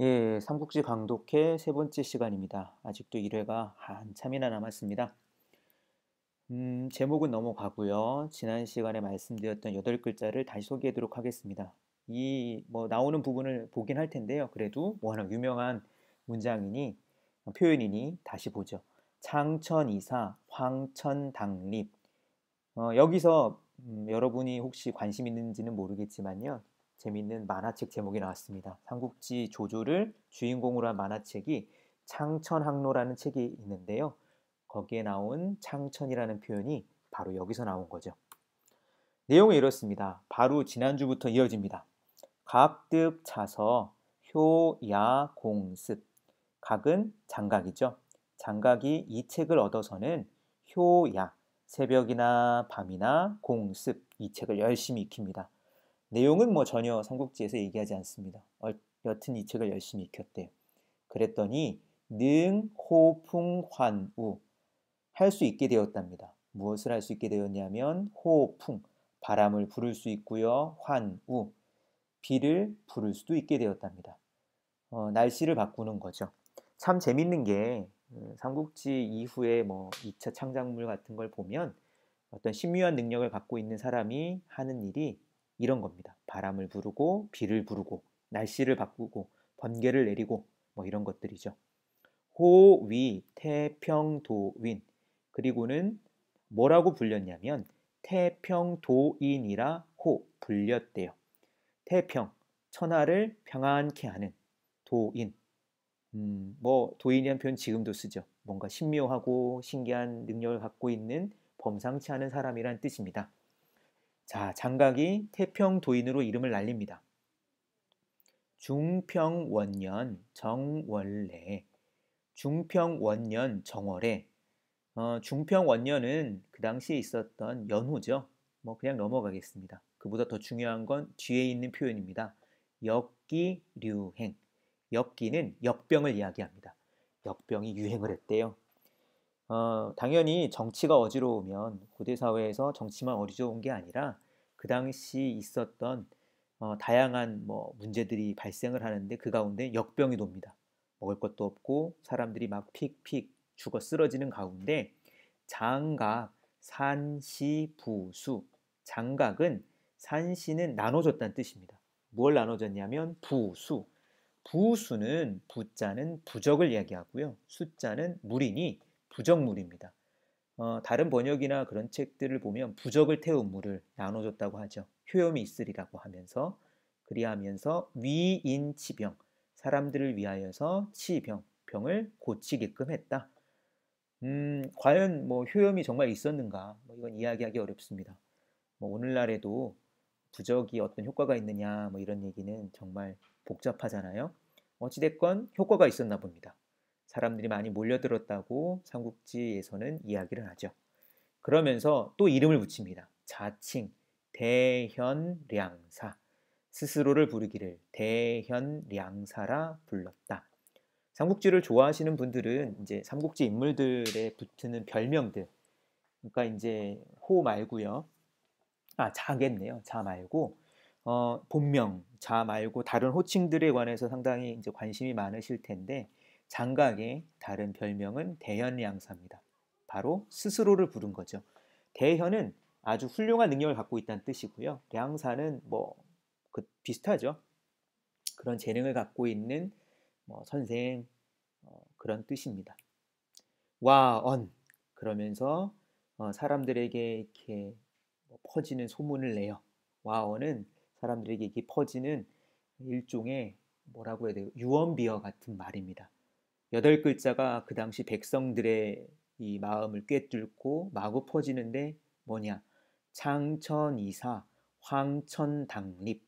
예, 삼국지 강독회 세 번째 시간입니다. 아직도 1회가 한참이나 남았습니다. 음, 제목은 넘어가고요. 지난 시간에 말씀드렸던 여덟 글자를 다시 소개하도록 하겠습니다. 이 뭐 나오는 부분을 보긴 할 텐데요. 그래도 워낙 유명한 문장이니 표현이니 다시 보죠. 창천이사 황천당립 어, 여기서 음, 여러분이 혹시 관심 있는지는 모르겠지만요. 재밌는 만화책 제목이 나왔습니다. 삼국지 조조를 주인공으로 한 만화책이 창천항로라는 책이 있는데요. 거기에 나온 창천이라는 표현이 바로 여기서 나온 거죠. 내용은 이렇습니다. 바로 지난주부터 이어집니다. 각득 차서 효야공습 각은 장각이죠. 장각이 이 책을 얻어서는 효야 새벽이나 밤이나 공습 이 책을 열심히 익힙니다. 내용은 뭐 전혀 삼국지에서 얘기하지 않습니다. 여튼 이 책을 열심히 익혔대 그랬더니 능호풍환우 할 수 있게 되었답니다. 무엇을 할 수 있게 되었냐면 호풍 바람을 부를 수 있고요. 환우 비를 부를 수도 있게 되었답니다. 어, 날씨를 바꾸는 거죠. 참 재밌는 게 어, 삼국지 이후에 뭐 2차 창작물 같은 걸 보면 어떤 신묘한 능력을 갖고 있는 사람이 하는 일이 이런 겁니다. 바람을 부르고 비를 부르고 날씨를 바꾸고 번개를 내리고 뭐 이런 것들이죠. 호위 태평도윈 그리고는 뭐라고 불렸냐면 태평도인이라 호 불렸대요. 태평 천하를 평안케 하는 도인 음, 뭐 도인이란 표현 지금도 쓰죠. 뭔가 신묘하고 신기한 능력을 갖고 있는 범상치 않은 사람이란 뜻입니다. 자, 장각이 태평 도인으로 이름을 날립니다. 중평 원년 정월래 중평 원년 정월에 어, 중평 원년은 그 당시에 있었던 연호죠. 뭐 그냥 넘어가겠습니다. 그보다 더 중요한 건 뒤에 있는 표현입니다. 역기류행. 역기는 역병을 이야기합니다. 역병이 유행을 했대요. 어, 당연히 정치가 어지러우면 고대 사회에서 정치만 어지러운 게 아니라 그 당시 있었던 어, 다양한 뭐 문제들이 발생을 하는데 그 가운데 역병이 돕니다. 먹을 것도 없고 사람들이 막 픽픽 죽어 쓰러지는 가운데 장각, 산시, 부수 장각은 산시는 나눠줬다는 뜻입니다. 뭘 나눠줬냐면 부수 부수는 부자는 부적을 이야기하고요. 숫자는 물이니 부적물입니다. 어, 다른 번역이나 그런 책들을 보면 부적을 태운 물을 나눠줬다고 하죠. 효염이 있으리라고 하면서 그리하면서 위인치병 사람들을 위하여서 치병 병을 고치게끔 했다. 음, 과연 뭐 효염이 정말 있었는가? 뭐 이건 이야기하기 어렵습니다. 뭐 오늘날에도 부적이 어떤 효과가 있느냐 뭐 이런 얘기는 정말 복잡하잖아요. 어찌됐건 효과가 있었나 봅니다. 사람들이 많이 몰려들었다고 삼국지에서는 이야기를 하죠. 그러면서 또 이름을 붙입니다. 자칭 대현량사 스스로를 부르기를 대현량사라 불렀다. 삼국지를 좋아하시는 분들은 이제 삼국지 인물들에 붙는 별명들 그러니까 이제 호 말고요. 아 자겠네요. 자 말고 어, 본명 자 말고 다른 호칭들에 관해서 상당히 이제 관심이 많으실 텐데 장각의 다른 별명은 대현양사입니다. 바로 스스로를 부른 거죠. 대현은 아주 훌륭한 능력을 갖고 있다는 뜻이고요. 량사는뭐 그 비슷하죠. 그런 재능을 갖고 있는 뭐 선생 어, 그런 뜻입니다. 와언 그러면서 어, 사람들에게 이렇게 뭐 퍼지는 소문을 내요. 와언은 사람들에게 이렇게 퍼지는 일종의 뭐라고 해야 돼요? 유언비어 같은 말입니다. 여덟 글자가 그 당시 백성들의 이 마음을 꿰뚫고 마구 퍼지는데 뭐냐? 창천이사 황천당립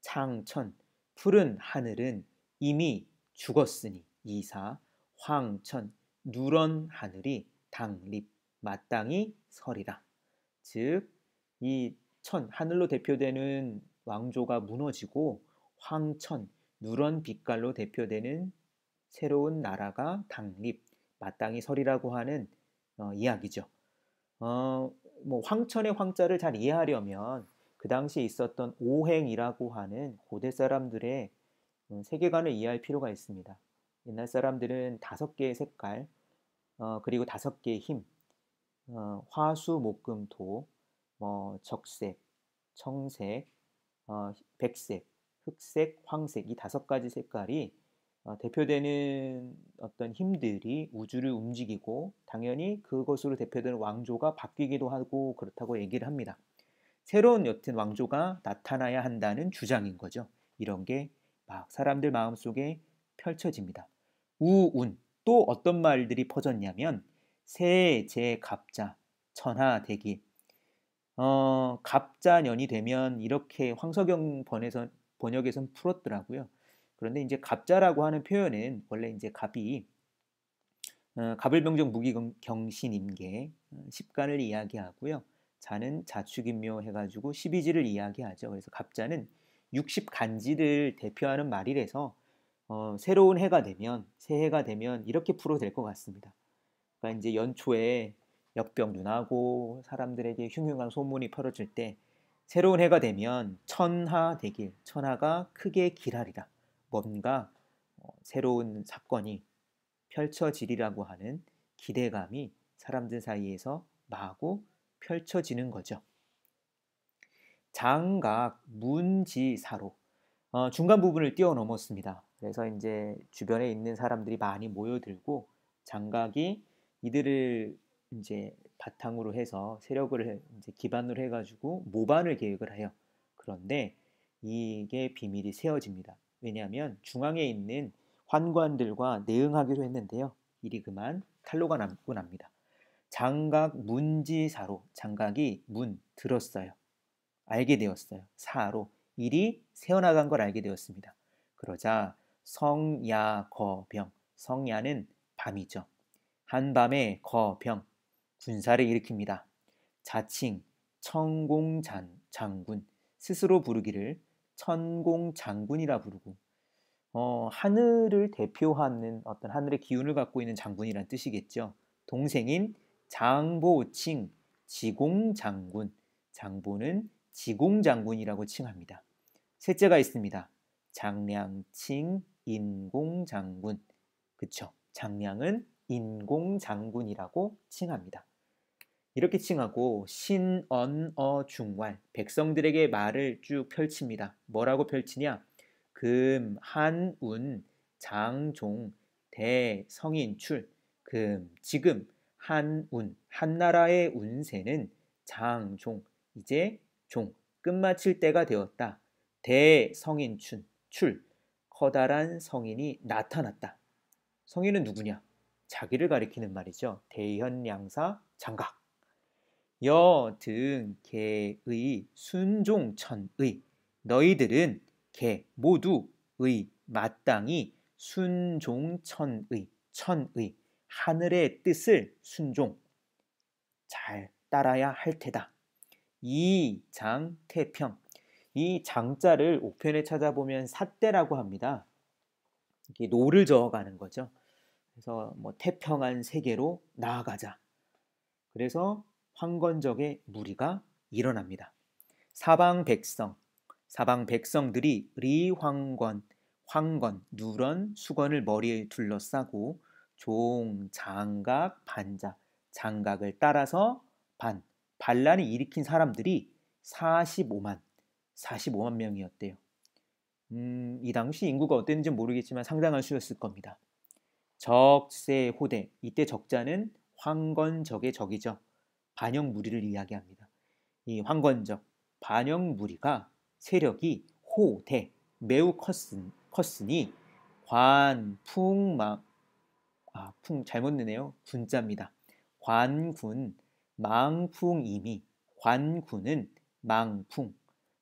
창천 푸른 하늘은 이미 죽었으니 이사 황천 누런 하늘이 당립 마땅히 설이라 즉이 천 하늘로 대표되는 왕조가 무너지고 황천 누런 빛깔로 대표되는 새로운 나라가 당립, 마땅히 설이라고 하는 어, 이야기죠. 어, 뭐 황천의 황자를 잘 이해하려면 그 당시에 있었던 오행이라고 하는 고대 사람들의 어, 세계관을 이해할 필요가 있습니다. 옛날 사람들은 다섯 개의 색깔, 어, 그리고 다섯 개의 힘, 어, 화수, 목금, 도, 뭐 적색, 청색, 어, 백색, 흑색, 황색 이 다섯 가지 색깔이 어, 대표되는 어떤 힘들이 우주를 움직이고 당연히 그것으로 대표되는 왕조가 바뀌기도 하고 그렇다고 얘기를 합니다. 새로운 여튼 왕조가 나타나야 한다는 주장인 거죠. 이런 게 막 사람들 마음속에 펼쳐집니다. 우운 또 어떤 말들이 퍼졌냐면 새제 갑자 천하대기 어, 갑자년이 되면 이렇게 황석영 번에선, 번역에선 풀었더라고요. 그런데 이제 갑자라고 하는 표현은 원래 이제 갑이 어, 갑을병정 무기경신임계 어, 십간을 이야기하고요. 자는 자축인묘 해가지고 십이지를 이야기하죠. 그래서 갑자는 육십간지를 대표하는 말이래서 어, 새로운 해가 되면 새해가 되면 이렇게 풀어 될 것 같습니다. 그러니까 이제 연초에 역병 눈하고 사람들에게 흉흉한 소문이 퍼러질 때 새로운 해가 되면 천하 되길 천하가 크게 길하리라 뭔가 어, 새로운 사건이 펼쳐지리라고 하는 기대감이 사람들 사이에서 마구 펼쳐지는 거죠. 장각 문지사로 어, 중간 부분을 뛰어넘었습니다. 그래서 이제 주변에 있는 사람들이 많이 모여들고 장각이 이들을 이제 바탕으로 해서 세력을 이제 기반으로 해가지고 모반을 계획을 해요. 그런데 이게 비밀이 세워집니다. 왜냐하면 중앙에 있는 환관들과 내응하기로 했는데요. 일이 그만 탈로가 남고 납니다. 장각 문지사로 장각이 문 들었어요. 알게 되었어요. 사로 일이 새어나간 걸 알게 되었습니다. 그러자 성야거병 성야는 밤이죠. 한밤에 거병 군사를 일으킵니다. 자칭 청공 장군 스스로 부르기를 천공 장군이라 부르고 어, 하늘을 대표하는 어떤 하늘의 기운을 갖고 있는 장군이란 뜻이겠죠. 동생인 장보칭 지공 장군 장보는 지공 장군이라고 칭합니다. 셋째가 있습니다. 장량칭 인공 장군 그쵸? 장량은 인공 장군이라고 칭합니다. 이렇게 칭하고 신언어 중왈 백성들에게 말을 쭉 펼칩니다. 뭐라고 펼치냐? 금, 한, 운, 장, 종, 대, 성인, 출, 금, 지금, 한, 운, 한나라의 운세는 장, 종, 이제 종, 끝마칠 때가 되었다. 대, 성인, 춘, 출, 커다란 성인이 나타났다. 성인은 누구냐? 자기를 가리키는 말이죠. 대현, 양사, 장각. 여등 개의 순종천의 너희들은 개 모두 의 마땅히 순종천의 천의 하늘의 뜻을 순종 잘 따라야 할 테다. 이 장태평 이 장자를 옥편에 찾아보면 사대라고 합니다. 이게 노를 저어가는 거죠. 그래서 뭐 태평한 세계로 나아가자. 그래서 황건적의 무리가 일어납니다. 사방 백성, 사방 백성들이 리황건, 황건, 누런, 수건을 머리에 둘러싸고 종, 장각, 반자, 장각을 따라서 반, 반란을 일으킨 사람들이 45만, 45만 명이었대요. 음, 이 당시 인구가 어땠는지 모르겠지만 상당한 수였을 겁니다. 적세 호대, 이때 적자는 황건적의 적이죠. 반영 무리를 이야기합니다. 이 황건적 반영 무리가 세력이 호, 대 매우 컸은, 컸으니 관, 풍, 망, 아, 풍 잘못 내네요. 군자입니다. 관군, 망풍, 이미 관군은 망풍,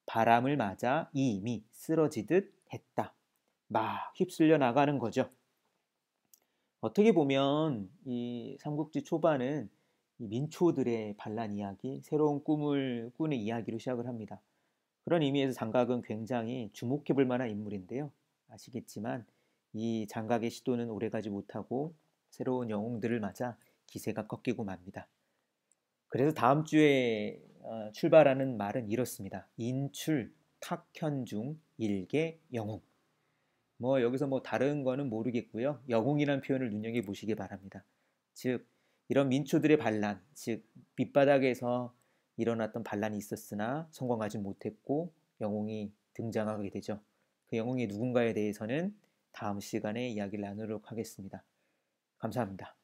바람을 맞아 이미 쓰러지듯 했다. 막 휩쓸려 나가는 거죠. 어떻게 보면 이 삼국지 초반은 민초들의 반란 이야기, 새로운 꿈을 꾸는 이야기로 시작을 합니다. 그런 의미에서 장각은 굉장히 주목해 볼 만한 인물인데요. 아시겠지만 이 장각의 시도는 오래가지 못하고 새로운 영웅들을 맞아 기세가 꺾이고 맙니다. 그래서 다음 주에 어, 출발하는 말은 이렇습니다. 인출 탁현중 일개 영웅. 뭐 여기서 뭐 다른 거는 모르겠고요. 영웅이란 표현을 눈여겨 보시기 바랍니다. 즉 이런 민초들의 반란, 즉 밑바닥에서 일어났던 반란이 있었으나 성공하지 못했고 영웅이 등장하게 되죠. 그 영웅이 누군가에 대해서는 다음 시간에 이야기를 나누도록 하겠습니다. 감사합니다.